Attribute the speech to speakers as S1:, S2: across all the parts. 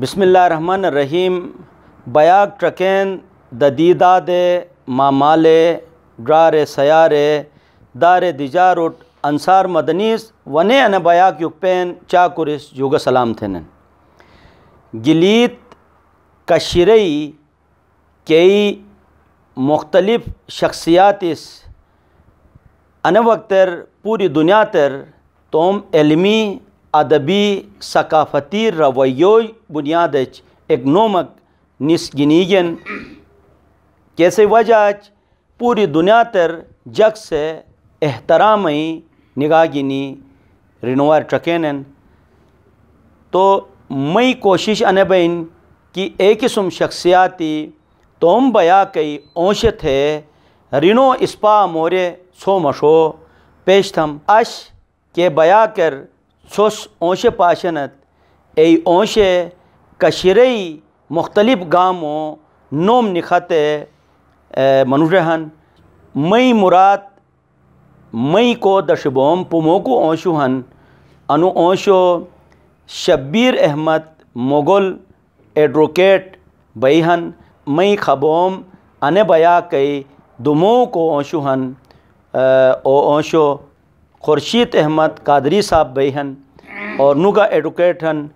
S1: بسم اللہ الرحمن الرحیم بیاگ ٹرکین ددیدہ دے مامالے ڈرار سیارے دار دیجاروٹ انصار مدنیس ونے ان بیاک یکپین چاکوریس قریس سلام تھینن گلیت کشیرئی کئی مختلف شخصیات اس ان وقت تر پوری دنیا تر توم علمی ادبی ثقافتی بنیاد اچ ایک نومک نسگنیگن کیسے اچ پوری دنیا تر جگ سے احترام نگاہ گنی رنوار ٹرکینن تو مئی کوشش بین کی ایک اسم شخصیاتی توم بیا کئی اونشت تھے رینو اسپا مورے سو مشو پیش تھم اش کے بیا کر سوس اونش پاشنت ای اونشے کشرئی مختلف گاموں نوم نکھاتے منورہن مئی مراد مئی کو دشبوم پموں کو اونشو ہن انو اونشو شبیر احمد مغل ایڈوکیٹ ہن مئی خبوم انے بیا کئی دمو کو اونشو ہن او اونشو خورشید احمد قادری صاحب ہن اور نوگا ایڈوکیٹ ہن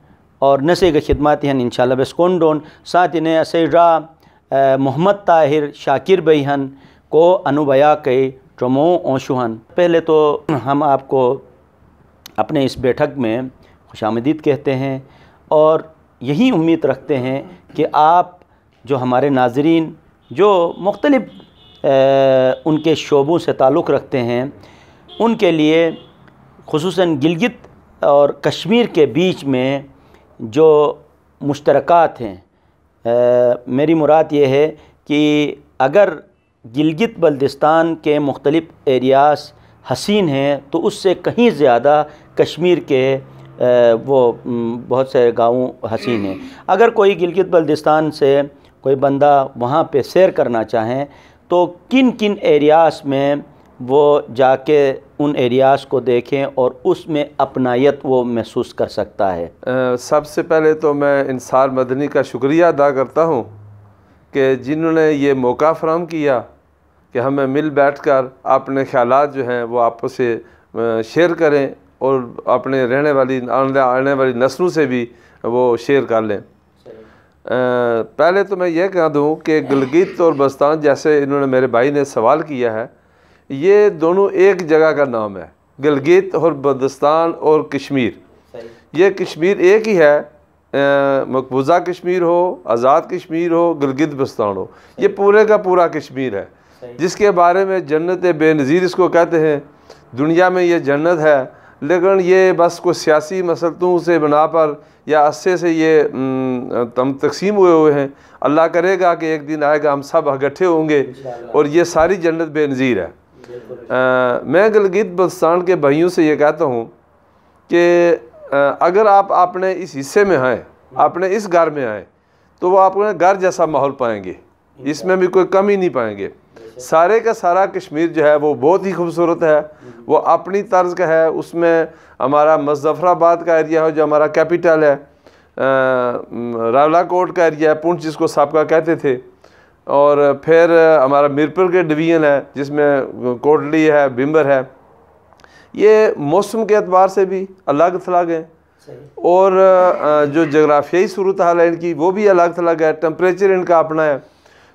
S1: اور نسے کے خدماتی ہن انشاءاللہ بس کونڈون ساتھ انہیں اسے را محمد طاہر شاکر بھئی ہن کو انو بیا کے ٹرمو اونشو ہن پہلے تو ہم آپ کو اپنے اس بیٹھک میں خوش آمدید کہتے ہیں اور یہی امید رکھتے ہیں کہ آپ جو ہمارے ناظرین جو مختلف ان کے شعبوں سے تعلق رکھتے ہیں ان کے لیے خصوصاً گلگت اور کشمیر کے بیچ میں جو مشترکات ہیں میری مراد یہ ہے کہ اگر گلگت بلدستان کے مختلف ایریاس حسین ہیں تو اس سے کہیں زیادہ کشمیر کے وہ بہت سے گاؤں حسین ہیں اگر کوئی گلگت بلدستان سے کوئی بندہ وہاں پہ سیر کرنا چاہیں تو کن کن ایریاس میں وہ جا کے ان ایریاز کو دیکھیں اور اس میں اپنایت وہ محسوس کر سکتا ہے
S2: سب سے پہلے تو میں انصار مدنی کا شکریہ ادا کرتا ہوں کہ جنہوں نے یہ موقع فراہم کیا کہ ہمیں مل بیٹھ کر اپنے خیالات جو ہیں وہ آپ سے شیئر کریں اور اپنے رہنے والی آنے والی نسلوں سے بھی وہ شیئر کر لیں پہلے تو میں یہ کہہ دوں کہ گلگیت اور بستان جیسے انہوں نے میرے بھائی نے سوال کیا ہے یہ دونوں ایک جگہ کا نام ہے گلگت اور بدستان اور کشمیر یہ کشمیر ایک ہی ہے مقبوضہ کشمیر ہو آزاد کشمیر ہو گلگت بستان ہو یہ پورے کا پورا کشمیر ہے جس کے بارے میں جنت بے نظیر اس کو کہتے ہیں دنیا میں یہ جنت ہے لیکن یہ بس کوئی سیاسی مسلطوں سے بنا پر یا عرصے سے یہ تم تقسیم ہوئے ہوئے ہیں اللہ کرے گا کہ ایک دن آئے گا ہم سب اکٹھے ہوں گے اور یہ ساری جنت بے نظیر ہے میں گلگیت بلستان کے بھائیوں سے یہ کہتا ہوں کہ اگر آپ اپنے اس حصے میں آئیں اپنے اس گھر میں آئیں تو وہ اپنے گھر جیسا ماحول پائیں گے اس میں بھی کوئی کمی نہیں پائیں گے سارے کا سارا کشمیر جو ہے وہ بہت ہی خوبصورت ہے وہ اپنی طرز کا ہے اس میں ہمارا مظفر آباد کا ایریا ہے جو ہمارا کیپٹل ہے راولا کوٹ کا ایریا ہے پونچھ جس کو سابقہ کہتے تھے اور پھر ہمارا میرپور کے ڈویژن ہے جس میں کوٹلی ہے بمبر ہے یہ موسم کے اعتبار سے بھی الگ تھلگ ہیں اور جو جغرافیائی صورتحال ہے ان کی وہ بھی الگ تھلگ ہے ٹمپریچر ان کا اپنا ہے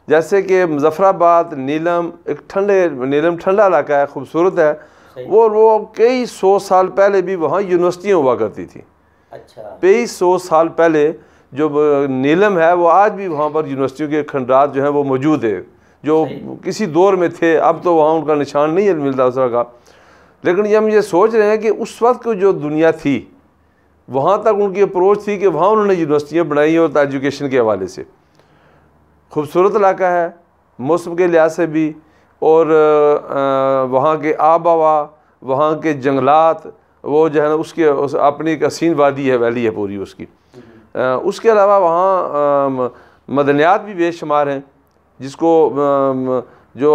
S2: جیسے کہ مظفر آباد نیلم ایک ٹھنڈے نیلم ٹھنڈا علاقہ ہے خوبصورت ہے وہ وہ کئی سو سال پہلے بھی وہاں یونیورسٹیاں ہوا کرتی تھیں اچھا۔ کئی سو سال پہلے جو نیلم ہے وہ آج بھی وہاں پر یونیورسٹیوں کے کھنڈرات جو ہیں وہ موجود ہے جو کسی دور میں تھے اب تو وہاں ان کا نشان نہیں ملتا اس طرح کا لیکن ہم یہ سوچ رہے ہیں کہ اس وقت جو دنیا تھی وہاں تک ان کی اپروچ تھی کہ وہاں انہوں نے یونیورسٹیاں بنائی اور ایجوکیشن کے حوالے سے خوبصورت علاقہ ہے موسم کے لحاظ سے بھی اور وہاں کے آب و ہوا وہاں کے جنگلات وہ جو ہے نا اس کے اپنی ایک حسین وادی ہے ویلی ہے پوری اس کی اس کے علاوہ وہاں مدنیات بھی بے شمار ہیں جس کو جو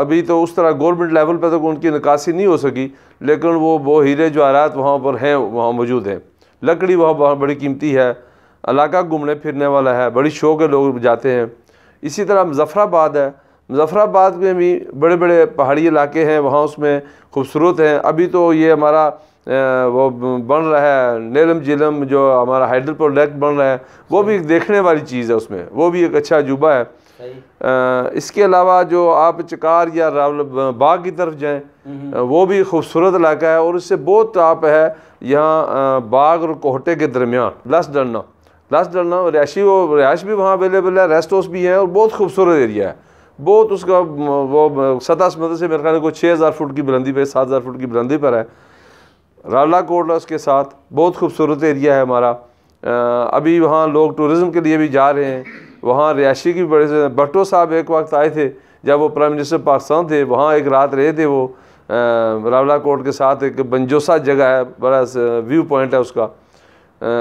S2: ابھی تو اس طرح گورنمنٹ لیول پہ تک ان کی نکاسی نہیں ہو سکی لیکن وہ وہ ہیرے جو آرات وہاں پر ہیں وہاں موجود ہیں لکڑی وہاں بڑی قیمتی ہے علاقہ گھومنے پھرنے والا ہے بڑی شوق ہے لوگ جاتے ہیں اسی طرح مظفر آباد ہے مظفر آباد میں بھی بڑے بڑے پہاڑی علاقے ہیں وہاں اس میں خوبصورت ہیں ابھی تو یہ ہمارا وہ بن رہا ہے نیلم جیلم جو ہمارا ہائیڈل پروڈکٹ لیک بن رہا ہے وہ بھی ایک دیکھنے والی چیز ہے اس میں وہ بھی ایک اچھا عجوبہ ہے اس کے علاوہ جو آپ چکار یا راول باغ کی طرف جائیں وہ بھی خوبصورت علاقہ ہے اور اس سے بہت آپ ہے یہاں باغ اور کوہٹے کے درمیان لس ڈرنا لس ڈرنا رہائشی وہ رہائش بھی وہاں اویلیبل ہے ریسٹ ہاؤس بھی ہے اور بہت خوبصورت ایریا ہے بہت اس کا وہ سطح سے میرے خیال کو چھ ہزار فٹ کی بلندی پہ سات ہزار فٹ کی بلندی پر ہے رالا کوٹ اس کے ساتھ بہت خوبصورت ایریا ہے ہمارا ابھی وہاں لوگ ٹورزم کے لیے بھی جا رہے ہیں وہاں ریاشی کی بڑے سے بھٹو صاحب ایک وقت آئے تھے جب وہ پرائم منسٹر پاکستان تھے وہاں ایک رات رہے تھے وہ راولا کوٹ کے ساتھ ایک بنجوسا جگہ ہے بڑا ویو پوائنٹ ہے اس کا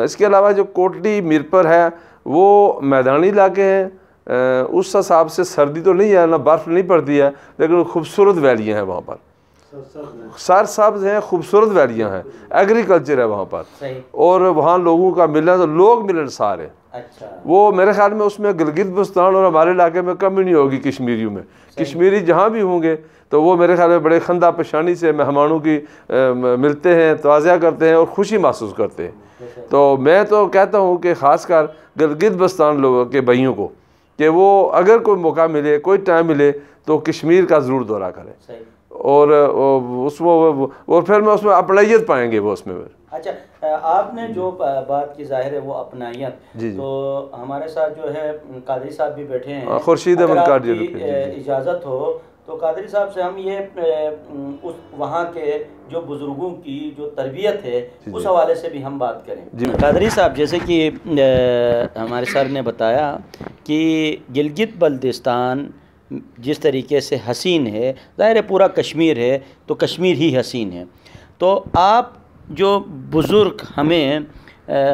S2: اس کے علاوہ جو کوٹلی میرپر ہے وہ میدانی علاقے ہیں اس حساب سے سردی تو نہیں ہے نہ برف نہیں پڑتی ہے لیکن خوبصورت ویلیاں ہیں وہاں پر سر سبز ہیں خوبصورت ویلیاں ہیں ایگریکلچر ہے وہاں پر اور وہاں لوگوں کا ملنا تو لوگ ملن سارے اچھا۔ وہ میرے خیال میں اس میں گلگت بستان اور ہمارے علاقے میں کمی نہیں ہوگی کشمیریوں میں کشمیری جہاں بھی ہوں گے تو وہ میرے خیال میں بڑے خندہ پشانی سے مہمانوں کی ملتے ہیں توازیہ کرتے ہیں اور خوشی محسوس کرتے ہیں تو میں تو کہتا ہوں کہ خاص کر گلگت بستان لوگوں کے بھائیوں کو کہ وہ اگر کوئی موقع ملے کوئی ٹائم ملے تو کشمیر کا ضرور دورہ کریں اور اس اور پھر میں اس میں اپنائیت پائیں گے وہ اس میں
S1: اچھا آپ نے جو بات کی ظاہر ہے وہ اپنائیت جی، جی۔ تو ہمارے ساتھ جو ہے قادری صاحب بھی بیٹھے ہیں ہاں، خورشید احمد قادری جی، اجازت ہو تو قادری صاحب سے ہم یہ اس وہاں کے جو بزرگوں کی جو تربیت ہے اس حوالے سے بھی ہم بات کریں قادری صاحب جیسے کہ ہمارے سر نے بتایا کہ گلگت بلتستان جس طریقے سے حسین ہے ظاہر ہے پورا کشمیر ہے تو کشمیر ہی حسین ہے تو آپ جو بزرگ ہمیں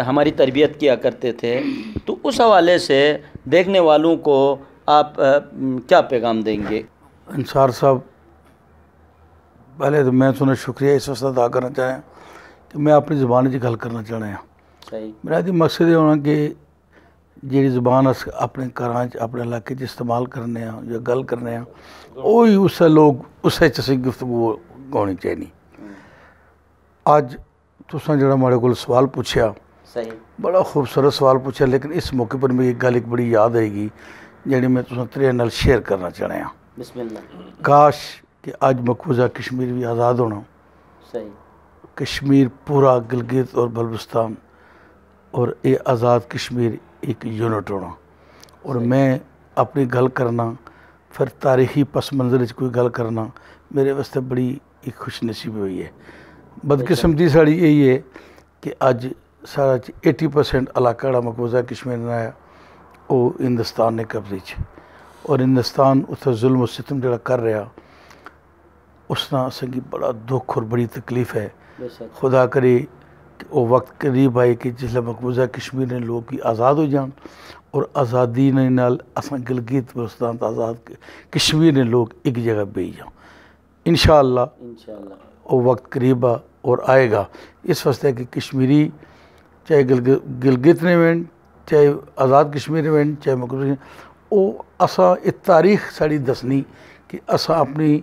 S1: ہماری تربیت کیا کرتے تھے تو اس حوالے سے دیکھنے والوں کو آپ کیا پیغام دیں گے
S3: انصار صاحب پہلے تو میں سنے شکریہ اس وقت ادا کرنا چاہیں ہیں کہ میں اپنی زبان جی گل کرنا چاہ ہیں صحیح میرا جی مقصد یہ ہونا کہ جہی زبان اس اپنے گھر اپنے علاقے لاکھے استعمال کرنے گل کرنے وہی اسے لوگ اسے اسی گفتگو چاہیے اجسے کو سوال پوچھیا بڑا خوبصورت سوال پوچھا لیکن اس موقع پر گل ایک بڑی یاد آئے گی میں جیسے نال شیئر کرنا
S1: چاہیں
S3: کاش کہ کشمیر بھی آزاد ہونا کشمیر پورا گلگت اور بلبستان اور اے آزاد کشمیر ایک یونٹ ہونا اور میں اپنی گل کرنا پھر تاریخی پس منظر کوئی گل کرنا میرے بڑی ایک خوش نصیب ہوئی ہے بدقسمتی ساری یہی یہ کہ سارا ایٹی پرسینٹ علاقہ مقبوضہ کشمیر نے آیا وہ ہندوستان نے قبضے اتنے ظلم و ستم جڑا کر رہا اس بڑا دکھ اور بڑی تکلیف ہے خدا کرے وہ وقت قریب آئے کہ جسے مقبوضہ کشمیر نے لوگ کی آزاد ہو جان اور آزادی نے نال گلگیت آزاد کشمیر نے لوگ ایک جگہ بھی جان انشاءاللہ وہ وقت قریب اور آئے گا اس ہے کہ کشمیری چاہے گلگت وین چاہے آزاد کشمیر نے چاہے مقبوضہ ایک تاریخ ساری دسنی کہ اصلا اپنی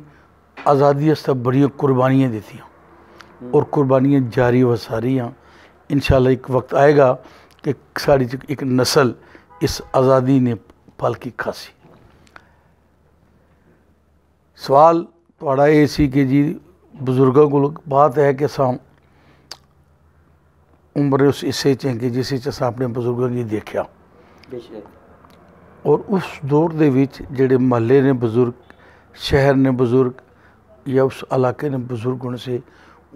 S3: آزادی بڑی قربانیاں ہوں اور قربانیاں جاری و ساری ہیں انشاءاللہ ایک وقت آئے گا کہ ساری ایک نسل اس آزادی نے کی کھاسی سوال تھوڑا یہ سی کہ جی بزرگوں کو بات ہے کہ او عمر اس حصے چیز اپنے بزرگوں کی دیکھا اور اس دور دے جڑے محلے نے بزرگ شہر نے بزرگ یا اس علاقے نے بزرگ ہونے سے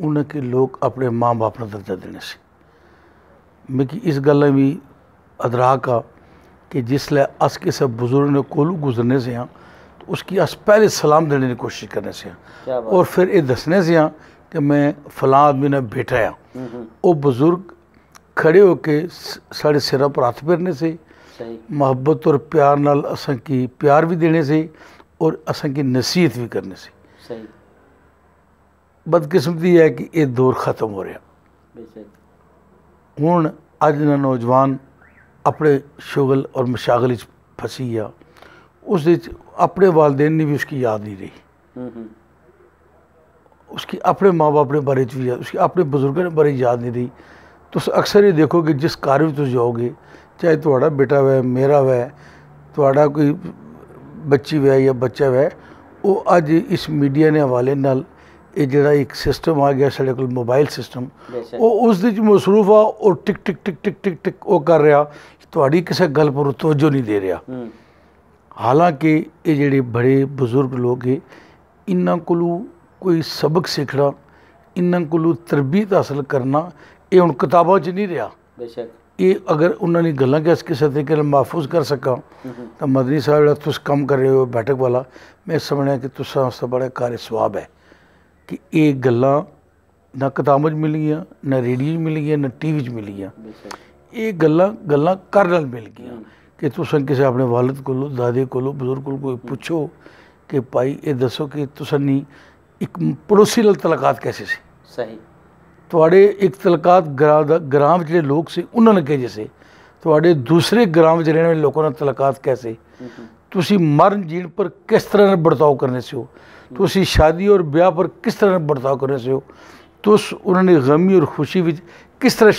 S3: انہیں کے لوگ اپنے ماں باپ نے درجہ سے میں میری اس گلا بھی ادراک آ کہ جس لئے اس کے سب بزرگ نے کولو گزرنے سے ہاں، تو اس کی اس پہلے سلام دینے کی کوشش کرنے سے ہاں۔ اور پھر یہ سے ہیں کہ میں فلاں آدمی نے بیٹھا ہے ہاں۔ وہ بزرگ کھڑے ہو کے ساڑھے سرہ پر ہاتھ پیرنے سے محبت اور پیار نال کی پیار بھی دینے سے اور کی نصیحت بھی سے صحیح بدکسمتی ہے کہ یہ دور ختم ہو رہا ہوں اج نا نوجوان اپنے شگل اور مشاغل پھنسی گیا اس اپنے والدین نے بھی اس کی یاد نہیں رہی اس کی اپنے ماں باپ نے بارے میں یاد اس کی اپنے بزرگوں نے بارے یاد نہیں رہی تو اکثر یہ دیکھو کہ جس کار بھی تم جاؤ گے چاہے تھوڑا بیٹا ہو میرا ہوا کوئی بچی ہو یا بچہ وی وہ اج اس میڈیا نے حوالے نال ਇਹ ਜਿਹੜਾ ਇੱਕ ਸਿਸਟਮ ਆ ਗਿਆ ਸਾਡੇ ਕੋਲ ਮੋਬਾਈਲ ਸਿਸਟਮ ਉਹ ਉਸ ਦੇ ਵਿੱਚ ਮਸਰੂਫ ਆ ਉਹ ਟਿਕ ਟਿਕ ਟਿਕ ਟਿਕ ਟਿਕ ਟਿਕ ਉਹ ਕਰ ਰਿਹਾ ਤੁਹਾਡੀ ਕਿਸੇ ਗੱਲ ਪਰ ਤਵੱਜੋ ਨਹੀਂ ਦੇ ਰਿਹਾ ਹਾਲਾਂਕਿ ਇਹ ਜਿਹੜੇ ਬੜੇ ਬਜ਼ੁਰਗ ਲੋਕ ਹੈ ਇਹਨਾਂ ਕੋਲੋਂ ਕੋਈ ਸਬਕ ਸਿੱਖਣਾ ਇਹਨਾਂ ਕੋਲੋਂ ਤਰਬੀਤ ਹਾਸਲ ਕਰਨਾ ਇਹ ਹੁਣ ਕਿਤਾਬਾਂ 'ਚ ਨਹੀਂ ਰਿਹਾ ਬੇਸ਼ੱਕ ਇਹ ਅਗਰ ਉਹਨਾਂ ਨੇ ਗੱਲਾਂ ਕਿਸ ਕਿਸੇ ਤਰੀਕੇ ਨਾਲ ਮਾਫੂਜ਼ ਕਰ ਸਕਾਂ ਤਾਂ ਮਦਨੀ ਸਾਹਿਬ ਜਿਹੜਾ ਤੁਸੀਂ ਕੰਮ ਕਰ ਰਹੇ ਹੋ ਬੈਠਕ ਵਾਲਾ ਮੈਂ ਸਮਝਣਾ ਕਿ ਤੁਸੀਂ ਉਸ ਤੋਂ ਬੜਾ ਕਾਰੇ ਸਵਾਬ ਹੈ ਕਿ ਇਹ ਗੱਲਾਂ ਨਾ ਕਿਤਾਬਾਂ 'ਚ ਮਿਲੀਆਂ ਨਾ ਰੇਡੀਓ 'ਚ ਮਿਲੀਆਂ ਨਾ ਟੀਵੀ 'ਚ ਮਿਲੀਆਂ ਇਹ ਗੱਲਾਂ ਗੱਲਾਂ ਕਰ ਨਾਲ ਮਿਲ ਗਈਆਂ ਕਿ ਤੁਸੀਂ ਕਿਸੇ ਆਪਣੇ ਵਾਲਿਦ ਕੋਲੋਂ ਦਾਦੇ ਕੋਲੋਂ ਬਜ਼ੁਰਗ ਕੋਲ ਕੋਈ ਪੁੱਛੋ ਕਿ ਭਾਈ ਇਹ ਦੱਸੋ ਕਿ ਤੁਸੀਂ ਨਹੀਂ ਇੱਕ ਪੜੋਸੀ ਨਾਲ ਤਲਕਾਤ ਕੈਸੇ ਸੀ ਸਹੀ ਤੁਹਾਡੇ ਇੱਕ ਤਲਕਾਤ ਗ੍ਰਾਮ ਜਿਹੜੇ ਲੋਕ ਸੀ ਉਹਨਾਂ ਨਾਲ ਕਿਹੋ ਸੀ ਤੁਹਾਡੇ ਦੂਸਰੇ ਗ੍ਰਾਮ ਵਿੱਚ ਰਹਿਣ ਵਾਲੇ ਲੋਕਾਂ ਨਾਲ ਤਲਕਾਤ ਕੈਸੇ ਤੁਸੀਂ ਮਰਨ ਜੀਣ ਪਰ ਕਿਸ ਤਰ੍ਹਾਂ ਬਰਤਾਓ ਕਰਨੇ ਸੀ ਉਹ تو اسی شادی اور بیا پر کس طرح برتاؤ سے ہو تو اس انہوں نے غمی اور خوشی بچ کس طرح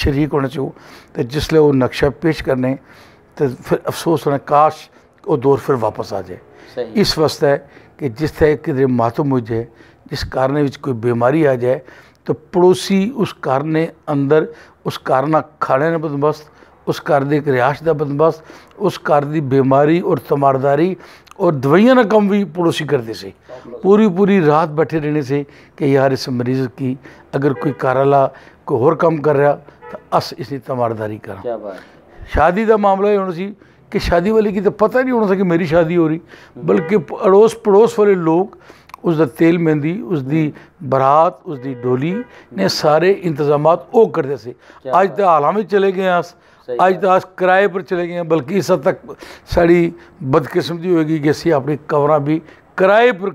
S3: شریک ہونا چاہو تو لئے وہ نقشہ پیش کرنے تو پھر افسوس ہونے کاش وہ دور پھر واپس آ جائے اس ہے کہ جس طرح کدھر ماتم ہو جائے جس کارنے کارن کوئی بیماری آ جائے تو پڑوسی اس کارنے اندر اس کارن کھانے نے بندوبست اس گھر ریاش کا بندوبست اس گھر کی بیماری اور تمارداری اور دوائیاں کم بھی پڑوسی کرتے سے پوری پوری رات بیٹھے رہنے سے کہ یار اس مریض کی اگر کوئی گھر والا کوئی کر رہا تو اس اس کی تمارداری کر شادی کا معاملہ یہ ہونا سی کہ شادی والے کی تو پتہ نہیں ہونا کہ میری شادی ہو رہی بلکہ اڑوس پڑوس والے لوگ اس تیل مہندی اس کی برات اس کی ڈولی نے سارے انتظامات وہ کرتے سے تو حال چلے گئے ہیں آج تو آج کرائے پر چلے گئے ہیں بلکہ اس حد تک ساری بدقسمتی ہوئے گی کہ اپنی قبرہ بھی کرائے پر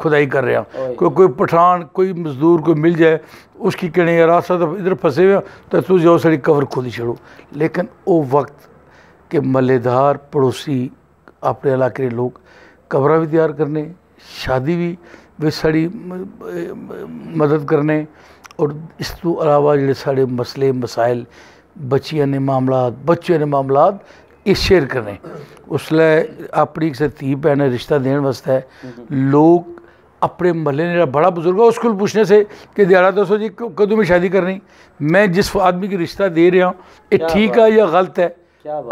S3: کھدائی کر رہے ہیں کوئی کوئی پٹھان کوئی مزدور کوئی مل جائے اس کی کہنے یا راستہ تو ادھر پھنسے ہوئے تو تو جاؤ ساری قبر کھودی چھڑو لیکن او وقت کہ محلے دار پڑوسی اپنے علاقے کے لوگ قبرہ بھی تیار کرنے شادی بھی بھی ساری مدد کرنے اور اس تو علاوہ جڑے مسئلے مسائل بچیاں نے معاملات بچوں نے معاملات اس شعر کرنے لئے اپنی تھی پہنے رشتہ دن واسطے لوگ اپنے محلے بڑا بزرگ اس کو پوچھنے سے کہ دیارہ دوستو جی کتوں میں شادی کرنی میں جس آدمی کی رشتہ دے رہا ہوں یہ ٹھیک ہے یا غلط ہے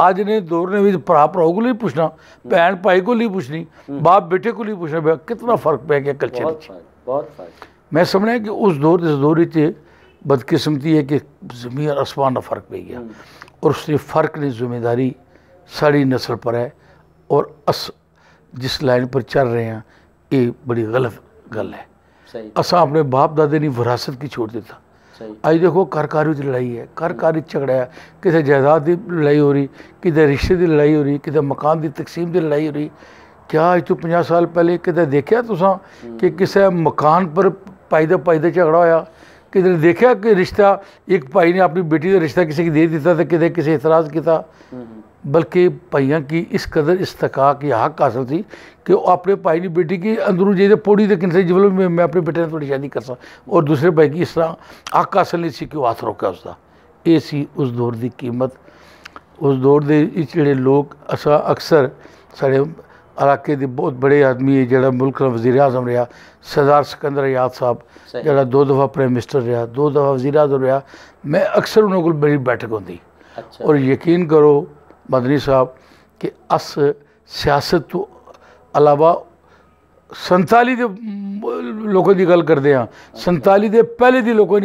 S3: آج نے دور پرا براؤ کو بھی پوچھنا پہن بھائی کو بھی پوچھنی باپ بیٹے کو پوچھنا کتنا فرق پہ گیا کلچر میں سمجھنا کہ اس دور اس دور اس بدقسمتی ہے کہ زمین آسمان میں فرق پہ گیا اور اس نے فرق نے ذمہ داری ساری نسل پر ہے اور اس جس لائن پر چل رہے ہیں یہ بڑی غلط گل ہے اپنے باپ دادے نے وراثت کی چھوڑ دیتا آج دیکھو کارکاری کاروں کی لڑائی ہے کارکاری کاری جھگڑا ہے کسے جائیداد کی لڑائی ہو رہی کتنے رشتے کی لڑائی ہو رہی کتنے مکان کی تقسیم کی لڑائی ہو رہی کیا آج تو پہا سال پہلے کدھر دیکھا تو کہ کسے مکان پر پائدہ پائدہ دے جھگڑا ہوا ਕਿ ਦੇਖਿਆ ਕਿ ਰਿਸ਼ਤਾ ਇੱਕ ਭਾਈ ਨੇ ਆਪਣੀ ਬੇਟੀ ਦਾ ਰਿਸ਼ਤਾ ਕਿਸੇ ਕੀ ਦੇ ਦਿੱਤਾ ਤਾਂ ਕਿਤੇ ਕਿਸੇ ਇਤਰਾਜ਼ ਕੀਤਾ ਬਲਕਿ ਭਾਈਆਂ ਕੀ ਇਸ ਕਦਰ ਇਸਤਕਾਕ ਇਹ ਹੱਕ ਹਾਸਲ ਸੀ ਕਿ ਉਹ ਆਪਣੇ ਭਾਈ ਦੀ ਬੇਟੀ ਕੀ ਅੰਦਰੋਂ ਜੇ ਪੋੜੀ ਦੇ ਕਿਸੇ ਜਵਲ ਮੈਂ ਆਪਣੇ ਬੇਟੇ ਨਾਲ ਤੁਹਾਡੀ ਸ਼ਾਦੀ ਕਰ ਸਕਾਂ ਔਰ ਦੂਸਰੇ ਭਾਈ ਕੀ ਇਸ ਤਰ੍ਹਾਂ ਹੱਕ ਹਾਸਲ ਨਹੀਂ ਸੀ ਕਿ ਉਹ ਹੱਥ ਰੋਕਿਆ ਉਸਦਾ ਇਹ ਉਸ ਦੌਰ ਦੀ ਕੀਮਤ ਉਸ ਦੌਰ ਦੇ ਜਿਹੜੇ ਲੋਕ ਅਸਾ ਅਕਸਰ ਸਾਡੇ علاقے دے بہت بڑے آدمی ہے جڑا ملک میں وزیر اعظم رہا سردار سکندر یاد صاحب جڑا دو دفعہ پرائم منسٹر رہا دو دفعہ وزیر اعظم رہا میں اکثر انہوں کو ان بٹھک ہوتی اچھا۔ اور یقین کرو مدنی صاحب کہ اس سیاست تو علاوہ سنتالی دے لوگوں کی گیل کرتے ہاں اچھا۔ سنتالی دے پہلے دی لوگوں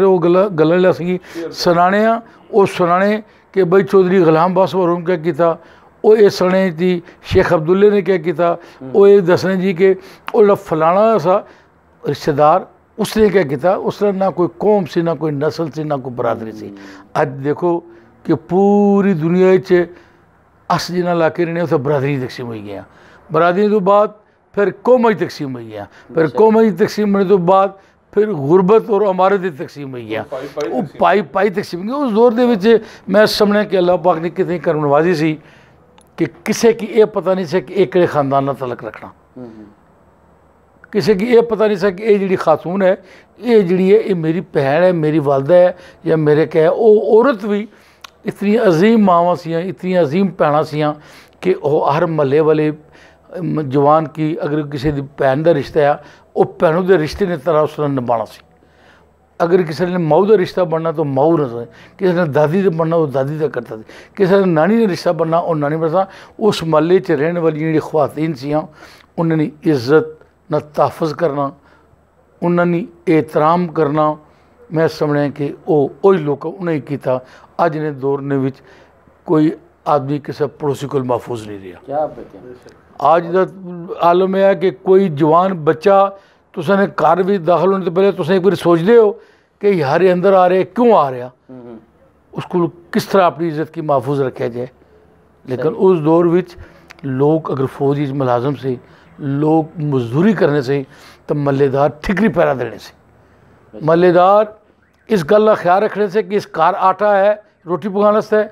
S3: وہ گلن کی سنگی سنانے ہاں وہ سنانے کہ بھائی چودھری غلام باس ورم کیا ہوتا وہ یہ سنے تھی شیخ ابدے نے کیا کیا وہ یہ دس رہے جی کہ وہ فلاں سا رشتے دار اس نے کیا کیا اس نے نہ کوئی قوم سے نہ کوئی نسل سے نہ کوئی برادری سے اج دیکھو کہ پوری دنیا سے اس جہاں علاقے رہنے اتنے برادری تقسیم ہوئی ہیں برادری تو بعد پھر قوم تقسیم ہوئی گیا پھر اچھا۔ قوم تقسیم ہونے تو بعد پھر غربت اور عمارت بھی تقسیم ہوئی گیا وہ پائی پائی تقسیم ہوئی اس دور دیں میں سمجھنا کہ اللہ پاک نے کتنی کرم نوازی سی ਕਿ ਕਿਸੇ ਕੀ ਇਹ ਪਤਾ ਨਹੀਂ ਸੀ ਕਿ ਇਹ ਕਿਹੜੇ ਖਾਨਦਾਨ ਨਾਲ ਤਲਕ ਰੱਖਣਾ ਕਿਸੇ ਕੀ ਇਹ ਪਤਾ ਨਹੀਂ ਸੀ ਕਿ ਇਹ ਜਿਹੜੀ ਖਾਤੂਨ ਹੈ ਇਹ ਜਿਹੜੀ ਹੈ ਇਹ ਮੇਰੀ ਭੈਣ ਹੈ ਮੇਰੀ ਵਲਦਾ ਹੈ ਜਾਂ ਮੇਰੇ ਕਹੇ ਉਹ ਔਰਤ ਵੀ ਇਤਨੀ عظیم ਮਾਵਾਂ ਸੀਆਂ ਇਤਨੀ عظیم ਭੈਣਾਂ ਸੀਆਂ ਕਿ ਉਹ ਹਰ ਮੱਲੇ ਵਾਲੇ ਜਵਾਨ ਕੀ ਅਗਰ ਕਿਸੇ ਦੀ ਭੈਣ ਦਾ ਰਿਸ਼ਤਾ ਆ ਉਹ ਭੈਣੋ ਦੇ ਰਿਸ਼ਤੇ ਨੇ ਤਰ੍ਹਾਂ ਉਸ ਨੂੰ ਨਿਭਾਣਾ ਸੀ اگر کسی نے ماؤ کا رشتہ بننا تو ماؤں کسی نے دادی کا بننا تو دادی کرتا تھے کسی نے نانی کا رشتہ بننا اور نانی رستا اس محلے سے رہنے والی خواتین سیاں انہوں نے عزت نہ تحفظ کرنا انہوں نے احترام کرنا میں سمجھا کہ وہ وہی لوک انہیں کیتا اج نے دور میں بچ کوئی آدمی کسی پڑوسی کو محفوظ نہیں رہا آج دا عالم ہے کہ کوئی جوان بچہ نے گھر بھی داخل ہونے پہلے ایک کے سوچ دے ہو کہ یہ ہر اندر آ رہے ہیں کیوں آ رہے اس کو کس طرح اپنی عزت کی محفوظ رکھا جائے لیکن اس دور وچ لوگ اگر فوجی ملازم سے لوگ مزدوری کرنے سے تو ملے دار ٹھکری پیرا دینے سے ملے دار اس گا خیال اس کار آٹا ہے روٹی ہے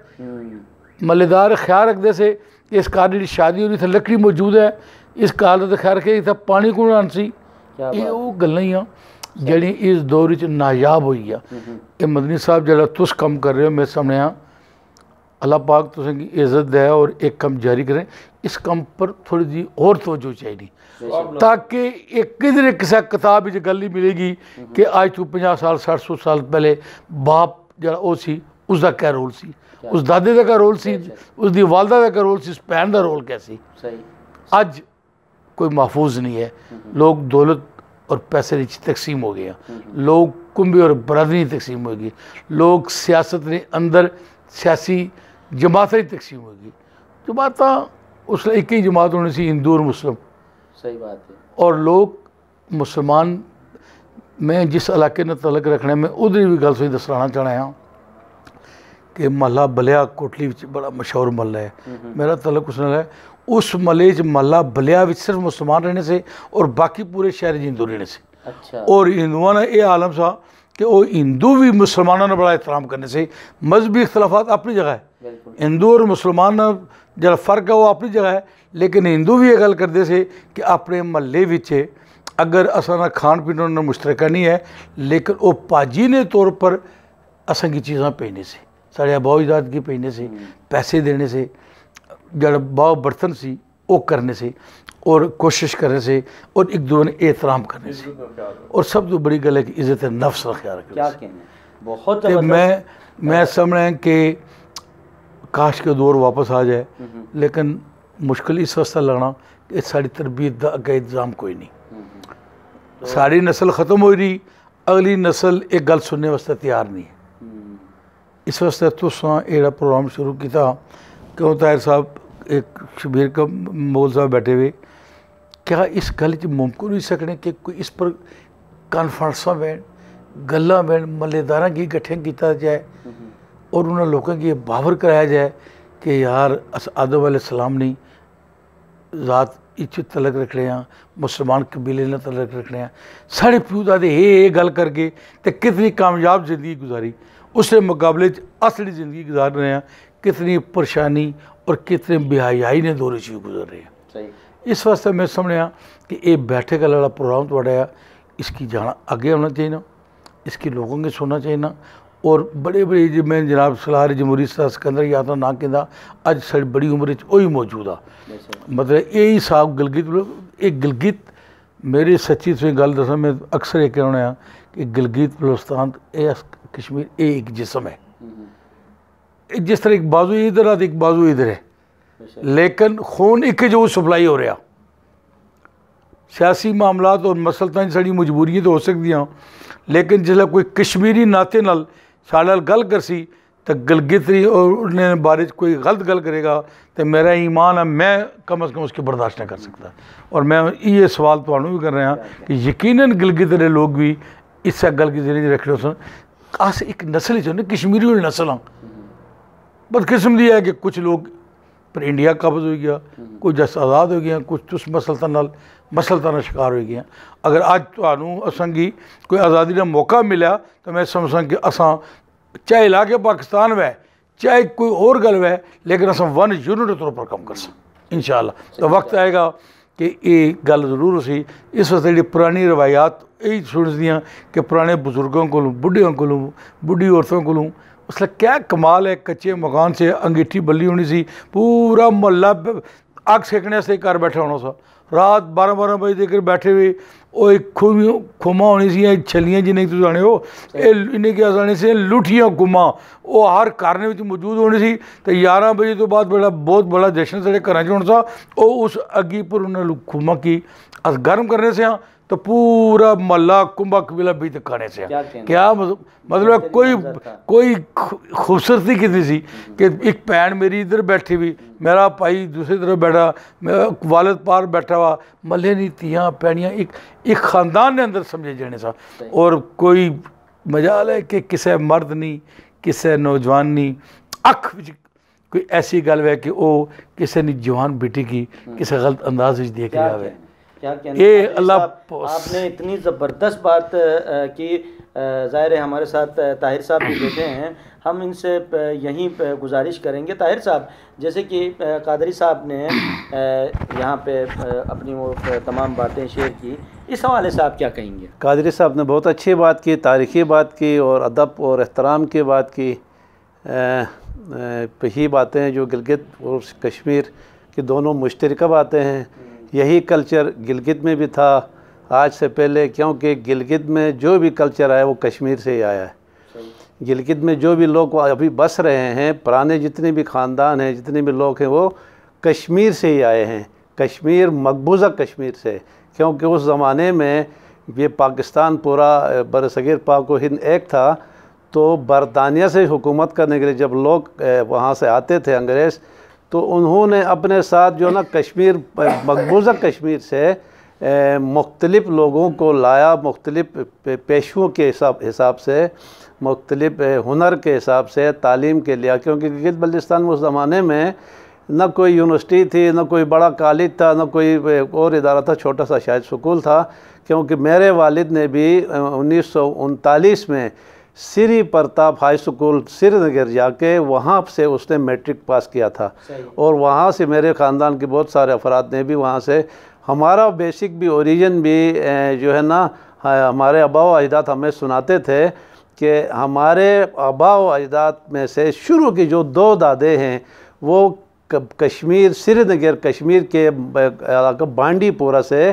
S3: ملے دار خیال رکھتے سے کہ اس گھر شادی ہوئی لکڑی موجود ہے اس کار کا خیال رکھے تھا پانی کو سی
S1: جڑی
S3: یعنی اس دور چ نایاب ہوئی مدنی صاحب تم کم کر رہے ہو میں سامنے اللہ پاک تو عزت دے اور ایک کم جاری کریں اس کم پر تھوڑی جی اور توجہ چاہیے تاکہ ایک کدھر دن کتاب کی گل نہیں ملے گی کہ آج تو پجا سال سٹ سو سال پہلے باپ جڑا او سی اس دا کیا رول سی اس دے کا اچھا، اچھا۔ کیا رول سی اس دی والدہ کا کیا رول پین دا رول کیا اج کوئی محفوظ نہیں ہے لوگ دولت اور پیسے نیچے تقسیم ہو گئے ہیں لوگ کنبے اور برادری تقسیم ہو گئے لوگ سیاست نے اندر سیاسی جماعتیں لئے ایک ہی جماعت ہونے سی ہندو اور مسلم صحیح بات ہے اور لوگ مسلمان میں جس علاقے نے تعلق رکھنے میں بھی گل سوئی دسرانہ چاہنا گا ہاں، کہ محلہ بلیا کوٹلی بڑا مشہور محلہ ہے میرا تعلق اس نے ہے اس ملیج ملہ بلیا صرف مسلمان رہنے سے اور باقی پورے شہر ہندو رہنے سے اچھا۔ اور ہندوؤں اے یہ آلم کہ وہ ہندو بھی مسلمانوں نے بڑا احترام کرنے سے مذہبی اختلافات اپنی جگہ ہے ہندو اور مسلمان جڑا فرق ہے وہ اپنی جگہ ہے لیکن ہندو بھی یہ اپنے محلے وچے اگر اصل کھان پینے مشترکہ نہیں ہے لیکن وہ پاجینے طور پر اصل کی چیزیں اجداد کی پہنے سے پیسے دینے سے جاو برتن سی وہ کرنے سے اور کوشش کرنے سے اور ایک نے احترام کرنے
S1: سے اور
S3: سب بڑی گل ہے نفس
S1: رکھنے میں
S3: میں ہیں کہ کاش کے دور واپس آ جائے لیکن مشکل اس واسطہ لگنا کہ ساری تربیت دا کا انتظام کوئی نہیں ساری نسل ختم ہوئی اگلی نسل ایک گل سننے تیار نہیں ہے اس اسے ایڑا پروگرام شروع کیا کیوں طاہر صاحب ایک شبیر کا مول صاحب بیٹھے ہوئے کیا اس گل چ ممکن ہو سکنے کہ کوئی اس پر کانفرنساں بین گلاں بین محلے کی کٹن کیتا جائے اور انہوں لوگوں کی باور کرایا جائے کہ یار اِس آدب علیہ السلام نے ذات اس تلک رکھنے ہاں مسلمان قبیلے نے تلک رکھنے ہاں سارے سیو داد یہ گل کر کے کہ کتنی کامیاب زندگی گزاری اس کے مقابلے اصلی زندگی گزار رہے ہیں ਕਿਤਨੀ ਪਰੇਸ਼ਾਨੀ ਔਰ ਕਿਤਨੇ बेहयाई ਨੇ ਦੌਰੇ ਚੋਂ ਗੁਜ਼ਰ ਰਹੇ ਹੈ ਸਹੀ ਇਸ ਵਾਸਤੇ ਮੈਂ ਸਮਝਿਆ ਕਿ ਇਹ ਬੈਠੇ ਵਾਲਾ ਪ੍ਰੋਗਰਾਮ ਤੁਹਾਡਾ ਹੈ ਇਸ ਕੀ ਜਾਣਾ ਅੱਗੇ ਹੋਣਾ ਚਾਹੀਦਾ ਇਸ ਕੀ ਲੋਕਾਂ ਨੇ ਸੁਣਨਾ ਚਾਹੀਦਾ ਔਰ ਬੜੇ ਬੜੇ ਜੇ ਮੈਂ ਜਨਾਬ ਸਲਾਰ ਜਮਹੂਰੀ ਸਾਹਿਬ ਸਕੰਦਰ ਯਾਤਰਾ ਨਾ ਕਹਿੰਦਾ ਅੱਜ ਸੜ ਬੜੀ ਉਮਰ ਵਿੱਚ ਉਹੀ ਮੌਜੂਦ ਆ ਮਤਲਬ ਇਹ ਹੀ ਸਾਬ ਗਲਗਿਤ ਇਹ ਗਲਗਿਤ ਮੇਰੇ ਸੱਚੀ ਤੁਸੀਂ ਗੱਲ ਦੱਸਾਂ ਮੈਂ ਅਕਸਰ ਇਹ ਕਹਿਣਾ ਕਿ ਗਲਗਿਤ ਬਲੋਸਤਾਨ ਇਹ ਕਸ਼ਮੀਰ ਇਹ ਇੱਕ ਜਿਸਮ ਹੈ جس طرح ایک بازو ہی ادھر ہے ایک بازو ہی ادھر ہے اچھا۔ لیکن خون ایک جو سپلائی ہو رہا سیاسی معاملات اور ساری مجبوریاں تو ہو ہیں لیکن جیسے کوئی کشمیری ناطے نال سال گل کرسی تو گلگتری اور بارے کوئی غلط گل کرے گا تو میرا ایمان ہے میں کم از کم اس کی برداشت نہیں کر سکتا اور میں یہ سوال تو بھی کر رہا ہوں کہ یقیناً گلگیتر لوگ بھی اس گل کی ذریعے رکھنے نسل ہی چاہنے کشمیری نسل ہوں بدقسمتی ہے کہ کچھ لوگ پر انڈیا قبض ہوئی کچھ جس آزاد ہو گیا کچھ تس مسلطہ نال نال شکار ہو گیا اگر آج تو اساں کی کوئی آزادی نے موقع ملیا تو میں سمجھتا کہ اساں چاہے علاقے پاکستان ہوئے چاہے کوئی اور لیکن اساں ون یونٹ طور پر کم کر سک انشاءاللہ تو وقت آئے گا کہ یہ گل ضرور سی اس واسطے جی پرانی روایات یہی سنس دیاں کہ پرانے بزرگوں کو بڑھیا کو بڈی عورتوں کو اس اسل کیا کمال ہے کچے مکان سے انگیٹھی بلی ہونی سی پورا محلہ اگ سے گھر بیٹھا ہونا سا رات بارہ بارہ بجے تک بیٹھے ہوئے وہ ایک کھومہ ہونی سی چھلیاں جنہیں تو جانے ہو انہیں کیا ہونے سے لوٹیاں وہ ہر کارنے موجود ہونی سی تو یار بجے تک بعد بہت بڑا جشن جرشن ہونا سا وہ اس اگی پر انہوں نے خوما کی گرم کرنے سے ہاں تو پورا محلہ کمبک بھی دکھانے سے کیا مطلب, مطلب کوئی کوئی خوبصورتی کتنی سی کہ ایک بھین میری ادھر بیٹھی بھی میرا پائی دوسری ادھر بیٹھا والد پار بیٹھا ہوا ملے نہیں تیاں پیڑیاں ایک ایک خاندان نے اندر سمجھے جانے سا اور کوئی مجال ہے کہ کسے مرد نہیں کسے نوجوان نہیں اکھ کوئی ایسی گل ہے کہ وہ کسے نہیں جوان بیٹی کی کسے غلط انداز دیکھ ہے کیا جی اللہ
S1: آپ نے اتنی زبردست بات کی ظاہر ہے ہمارے ساتھ طاہر صاحب بھی بیٹھے ہیں ہم ان سے یہیں گزارش کریں گے طاہر صاحب جیسے کہ قادری صاحب نے یہاں پہ اپنی وہ تمام باتیں شیئر کی اس حوالے سے آپ کیا کہیں گے
S4: قادری صاحب نے بہت اچھی بات کی تاریخی بات کی اور ادب اور احترام کی بات کی پہی باتیں جو گلگت اور کشمیر کی دونوں مشترکہ باتیں ہیں یہی کلچر گلگت میں بھی تھا آج سے پہلے کیونکہ گلگت میں جو بھی کلچر آیا وہ کشمیر سے ہی آیا ہے گلگت میں جو بھی لوگ ابھی بس رہے ہیں پرانے جتنے بھی خاندان ہیں جتنے بھی لوگ ہیں وہ کشمیر سے ہی آئے ہیں کشمیر مقبوضہ کشمیر سے کیونکہ اس زمانے میں یہ پاکستان پورا برسگیر پاک و ہند ایک تھا تو برطانیہ سے حکومت کرنے کے لیے جب لوگ وہاں سے آتے تھے انگریز تو انہوں نے اپنے ساتھ جو نا کشمیر مقبوضہ کشمیر سے مختلف لوگوں کو لایا مختلف پیشوں کے حساب حساب سے مختلف ہنر کے حساب سے تعلیم کے لیا کیونکہ بلستان میں اس زمانے میں نہ کوئی یونیورسٹی تھی نہ کوئی بڑا کالج تھا نہ کوئی اور ادارہ تھا چھوٹا سا شاید سکول تھا کیونکہ میرے والد نے بھی انیس سو انتالیس میں Sri Pratap high school Srinagar جا کے وہاں سے اس نے میٹرک پاس کیا تھا اور وہاں سے میرے خاندان کے بہت سارے افراد نے بھی وہاں سے ہمارا بیسک بھی اوریجن بھی جو ہے نا ہمارے آبا و اجداد ہمیں سناتے تھے کہ ہمارے آبا و اجداد میں سے شروع کی جو دو دادے ہیں وہ کشمیر سری نگر کشمیر کے بانڈی پورہ سے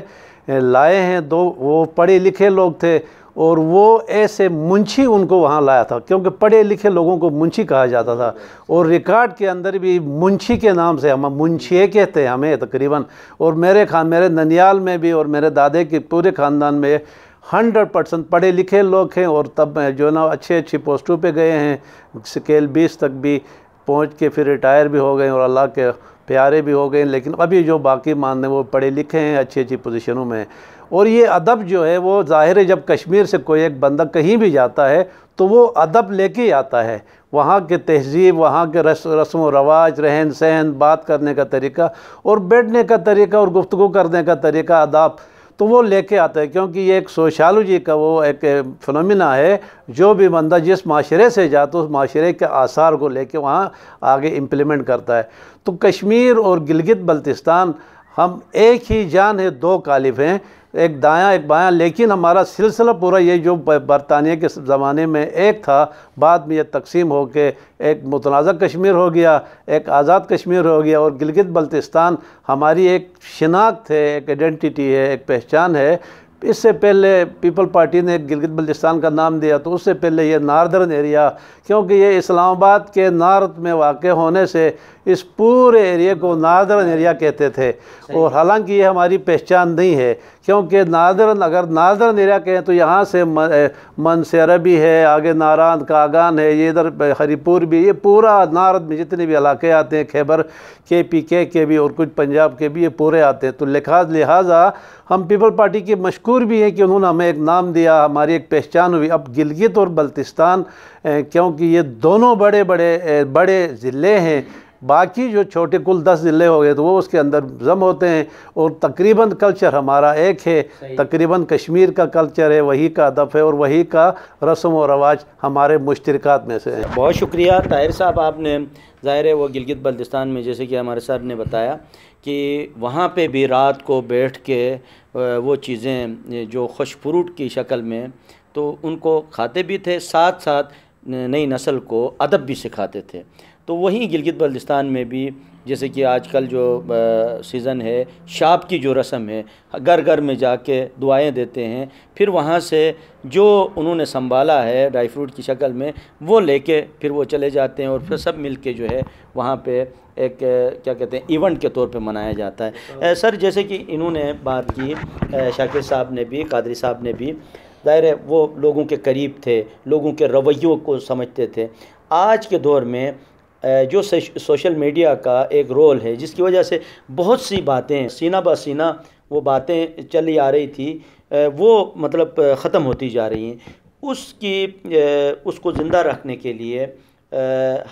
S4: لائے ہیں دو وہ پڑھے لکھے لوگ تھے اور وہ ایسے منشی ان کو وہاں لایا تھا کیونکہ پڑھے لکھے لوگوں کو منشی کہا جاتا تھا اور ریکارڈ کے اندر بھی منشی کے نام سے ہم منچیے کہتے ہیں ہمیں تقریباً اور میرے خان میرے ننیال میں بھی اور میرے دادے کے پورے خاندان میں ہنڈریڈ پرسنٹ پڑھے لکھے لوگ ہیں اور تب جو نا اچھے اچھی پوسٹوں پہ گئے ہیں سکیل بیس تک بھی پہنچ کے پھر ریٹائر بھی ہو گئے ہیں اور اللہ کے پیارے بھی ہو گئے ہیں لیکن ابھی جو باقی ماننے وہ پڑھے لکھے ہیں اچھی اچھی پوزیشنوں میں اور یہ ادب جو ہے وہ ظاہر ہے جب کشمیر سے کوئی ایک بندہ کہیں بھی جاتا ہے تو وہ ادب لے کے آتا ہے وہاں کے تہذیب وہاں کے رسم و رواج رہن سہن بات کرنے کا طریقہ اور بیٹھنے کا طریقہ اور گفتگو کرنے کا طریقہ اداب تو وہ لے کے آتا ہے کیونکہ یہ ایک سوشالوجی کا وہ ایک فنومنا ہے جو بھی بندہ جس معاشرے سے جاتا ہے اس معاشرے کے آثار کو لے کے وہاں آگے امپلیمنٹ کرتا ہے تو کشمیر اور گلگت بلتستان ہم ایک ہی جان ہے دو کالف ہیں ایک دائیں ایک بایاں لیکن ہمارا سلسلہ پورا یہ جو برطانیہ کے زمانے میں ایک تھا بعد میں یہ تقسیم ہو کے ایک متنازع کشمیر ہو گیا ایک آزاد کشمیر ہو گیا اور گلگت بلتستان ہماری ایک شناخت ہے ایک ایڈنٹیٹی ہے ایک پہچان ہے اس سے پہلے پیپل پارٹی نے گلگت بلتستان کا نام دیا تو اس سے پہلے یہ ناردرن ایریا کیونکہ یہ اسلام آباد کے نارتھ میں واقع ہونے سے اس پورے ایریا کو نادرن ایریا کہتے تھے اور حالانکہ یہ ہماری پہچان نہیں ہے کیونکہ نادرن اگر نادرن ایریا کہیں تو یہاں سے من سے عربی ہے آگے ناران کاغان ہے یہ ادھر ہری پور بھی یہ پورا نارد میں جتنے بھی علاقے آتے ہیں خیبر کے پی کے کے بھی اور کچھ پنجاب کے بھی یہ پورے آتے ہیں تو لکھا لہٰذا ہم پیپل پارٹی کے مشکور بھی ہیں کہ انہوں نے ہمیں ایک نام دیا ہماری ایک پہچان ہوئی اب گلگت اور بلتستان کیونکہ یہ دونوں بڑے بڑے بڑے ضلعے ہیں باقی جو چھوٹے کل دس ضلعے ہو گئے تو وہ اس کے اندر ضم ہوتے ہیں اور تقریباً کلچر ہمارا ایک ہے تقریباً کشمیر کا کلچر ہے وہی کا ادب ہے اور
S1: وہی کا رسم و رواج ہمارے مشترکات میں سے ہے بہت شکریہ طاہر صاحب آپ نے ظاہر ہے وہ گلگت بلدستان میں جیسے کہ ہمارے صاحب نے بتایا کہ وہاں پہ بھی رات کو بیٹھ کے وہ چیزیں جو خوش فروٹ کی شکل میں تو ان کو کھاتے بھی تھے ساتھ ساتھ نئی نسل کو ادب بھی سکھاتے تھے تو وہیں گلگت بلدستان میں بھی جیسے کہ آج کل جو سیزن ہے شاپ کی جو رسم ہے گر گھر میں جا کے دعائیں دیتے ہیں پھر وہاں سے جو انہوں نے سنبھالا ہے ڈرائی فروٹ کی شکل میں وہ لے کے پھر وہ چلے جاتے ہیں اور پھر سب مل کے جو ہے وہاں پہ ایک کیا کہتے ہیں ایونٹ کے طور پہ منایا جاتا ہے سر جیسے کہ انہوں نے بات کی شاکر صاحب نے بھی قادری صاحب نے بھی ہے وہ لوگوں کے قریب تھے لوگوں کے رویوں کو سمجھتے تھے آج کے دور میں جو سوشل میڈیا کا ایک رول ہے جس کی وجہ سے بہت سی باتیں سینہ بہ سینہ وہ باتیں چلی آ رہی تھی وہ مطلب ختم ہوتی جا رہی ہیں اس کی اس کو زندہ رکھنے کے لیے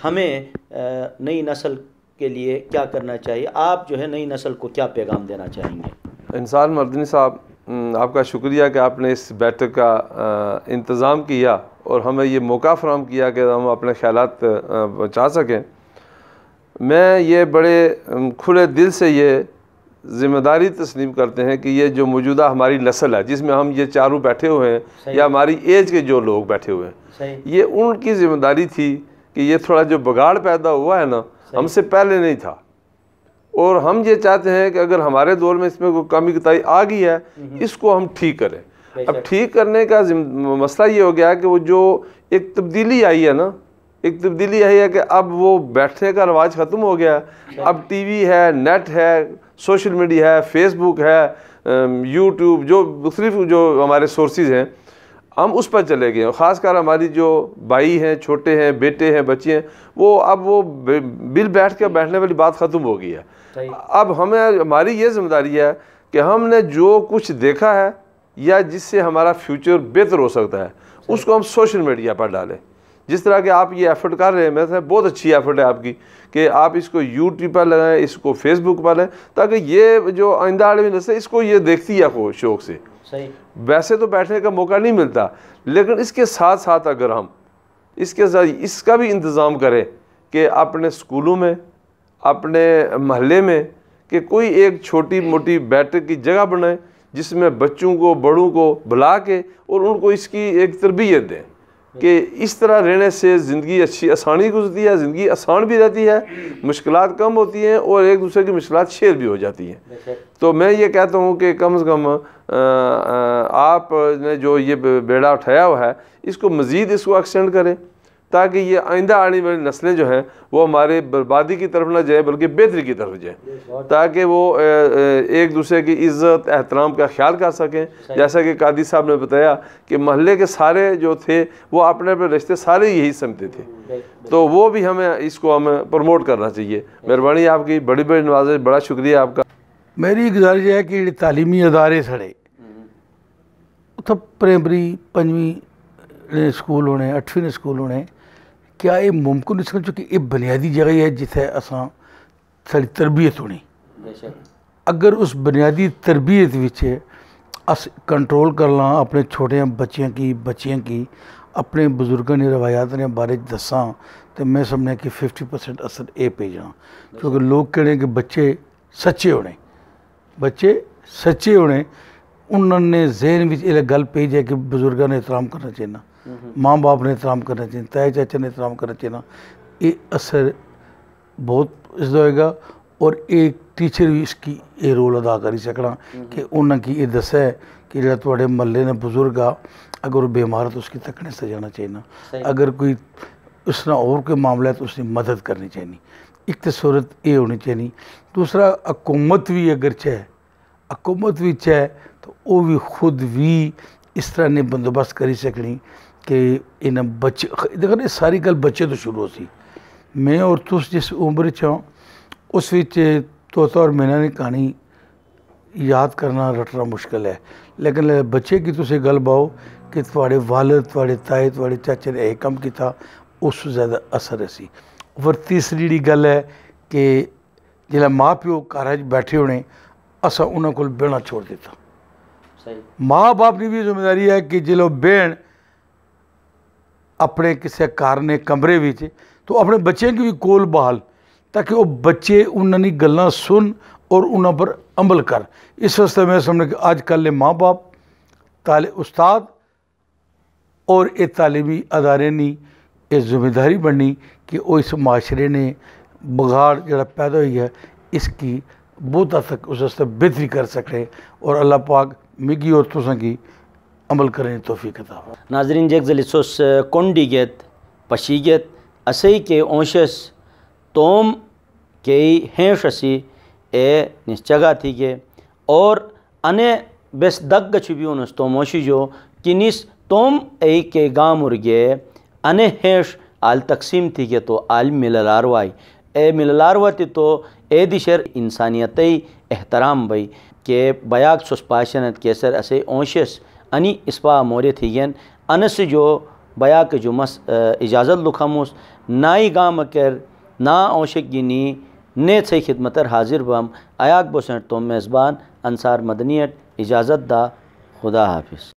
S1: ہمیں نئی نسل کے لیے کیا کرنا چاہیے آپ جو ہے نئی نسل کو کیا پیغام دینا
S2: چاہیں گے انسان مردنی صاحب آپ کا شکریہ کہ آپ نے اس بیٹھک کا انتظام کیا اور ہمیں یہ موقع فراہم کیا کہ ہم اپنے خیالات بچا سکیں میں یہ بڑے کھلے دل سے یہ ذمہ داری تسلیم کرتے ہیں کہ یہ جو موجودہ ہماری نسل ہے جس میں ہم یہ چاروں بیٹھے ہوئے ہیں یا ہماری ایج کے جو لوگ بیٹھے ہوئے ہیں یہ ان کی ذمہ داری تھی کہ یہ تھوڑا جو بگاڑ پیدا ہوا ہے نا ہم سے پہلے نہیں تھا اور ہم یہ چاہتے ہیں کہ اگر ہمارے دور میں اس میں کوئی کمی کتائی آ گئی ہے اس کو ہم ٹھیک کریں اب ٹھیک کرنے کا مسئلہ یہ ہو گیا کہ وہ جو ایک تبدیلی آئی ہے نا ایک تبدیلی آئی ہے کہ اب وہ بیٹھنے کا رواج ختم ہو گیا اب ٹی وی ہے نیٹ ہے سوشل میڈیا ہے فیس بک ہے یوٹیوب جو مختلف جو ہمارے سورسز ہیں ہم اس پر چلے گئے ہیں خاص کر ہماری جو بھائی ہیں چھوٹے ہیں بیٹے ہیں بچے ہیں وہ اب وہ بل بیٹھ کے بیٹھنے والی بات ختم ہو گئی ہے اب ہمیں ہماری یہ ذمہ داری ہے کہ ہم نے جو کچھ دیکھا ہے یا جس سے ہمارا فیوچر بہتر ہو سکتا ہے اس کو ہم سوشل میڈیا پر ڈالیں جس طرح کہ آپ یہ ایفرٹ کر رہے ہیں میرے بہت اچھی ایفرٹ ہے آپ کی کہ آپ اس کو یوٹیوب پر لگائیں اس کو فیس بک پر لیں تاکہ یہ جو آئندہ عالمی نسل ہے اس کو یہ دیکھتی ہے شوق سے ویسے تو بیٹھنے کا موقع نہیں ملتا لیکن اس کے ساتھ ساتھ اگر ہم اس کے ساتھ اس کا بھی انتظام کریں کہ اپنے سکولوں میں اپنے محلے میں کہ کوئی ایک چھوٹی موٹی بیٹھک کی جگہ بنائیں جس میں بچوں کو بڑوں کو بلا کے اور ان کو اس کی ایک تربیت دیں کہ اس طرح رہنے سے زندگی اچھی آسانی گزرتی ہے زندگی آسان بھی رہتی ہے مشکلات کم ہوتی ہیں اور ایک دوسرے کی مشکلات شیئر بھی ہو جاتی ہیں تو میں یہ کہتا ہوں کہ کم از کم آپ نے جو یہ بیڑا اٹھایا ہوا ہے اس کو مزید اس کو ایکسٹینڈ کریں تاکہ یہ آئندہ آنے والی نسلیں جو ہیں وہ ہمارے بربادی کی طرف نہ جائیں بلکہ بہتری کی طرف جائیں تاکہ وہ ایک دوسرے کی عزت احترام کا خیال کر سکیں جیسا کہ قادی صاحب نے بتایا کہ محلے کے سارے جو تھے وہ اپنے اپنے رشتے سارے یہی سمجھتے تھے تو وہ بھی ہمیں اس کو ہمیں پروموٹ کرنا چاہیے مہربانی آپ کی بڑی بڑی نوازش بڑا شکریہ آپ کا میری گزارش
S3: ہے کہ تعلیمی ادارے سڑے اتب پرائمری پنجویں اسکول ہونے اٹھویں اسکول ہونے کیا یہ ممکن اس چونکہ یہ بنیادی جگہ ہے جیسے اساں ساری تربیت ہونی اگر اس بنیادی تربیت اس کنٹرول کر اپنے چھوٹے بچیاں کی بچیاں کی اپنے بزرگوں نے روایات نے بارے دساں تو میں سمجھا کہ ففٹی پرسینٹ اثر اے پہ کیونکہ لوگ کہنے کہ بچے سچے ہونے بچے سچے ہونے انہوں نے ذہن میں کہ بزرگوں نے احترام کرنا چاہیے ماں باپ نے اترام کرنا چاہیے تائے چاچے نے اترام کرنا چاہیے یہ اثر بہت اس دوئے ہوئے گا اور ایک ٹیچر بھی اس کی یہ رول ادا کری سکنا کہ انہوں کی یہ دس ہے کہ نے بزرگ اگر وہ بیمار تو اس کی تکنے سے جانا چاہیے اگر کوئی اس اور معاملہ ہے تو اس نے مدد کرنی چاہیے ایک تو یہ ہونی چاہیے دوسرا حکومت بھی اگر چاہے حکومت بھی چاہے اچھا تو وہ بھی خود بھی اس طرح نے بندوبست کری سکنی کہ ان بچے دیکھا ساری گل بچے تو شروع ہو سکی میں اور تس جس عمر چ اس توتا اور نے کہانی یاد کرنا رٹنا مشکل ہے لیکن بچے کی تسے گل باؤ کہ تھوڑے والد تڑے تائے تھوڑے چاچے نے یہ کم کیا اس زیادہ اثر ہے سی اور تیسری گل ہے کہ جا ماں پیو کار بیٹھے ہونے اسا اص بنا چھوڑ دیتا ماں باپ نے بھی ذمہ داری ہے کہ جب بے اپنےسے کارے کمرے تو اپنے بچے کول بحال تاکہ وہ بچے انہوں گلنا سن اور انہیں پر عمل کر اس وقت میں کہ آج کل ماں باپ تالے استاد اور یہ تعلیمی ادارے نہیں یہ ذمہ داری بڑھنی کہ وہ اس معاشرے نے بگاڑ پیدا ہوئی ہے اس کی بہت اس بہتری کر سکے اور اللہ پاک مگی اور کی عمل کریں توفیق
S1: ناظرین جگزلس کونڈی گیت پشیگیت اسی کے اونشس توم کے ہینش اسی اے نسچگا تھی گے اور انے بس دگ چھبیوں توم اوشی جو کنیس توم تم اے کے گام گے انے ہینش آل تقسیم تھی گے تو آل ملالاروائی اے ملاروت تو اے دشر انسانیتی احترام بھئی کہ بیاک سوس پاشنت کیسر اسے اونشس انی اسپا مورے تھی گن انس جو بیا کے جو مس اجازت لکھموس نائی گام کر نا اوشک گینی نے تھد خدمتر حاضر بم آیاک بوسنٹ تو میزبان انصار مدنیت اجازت دا خدا حافظ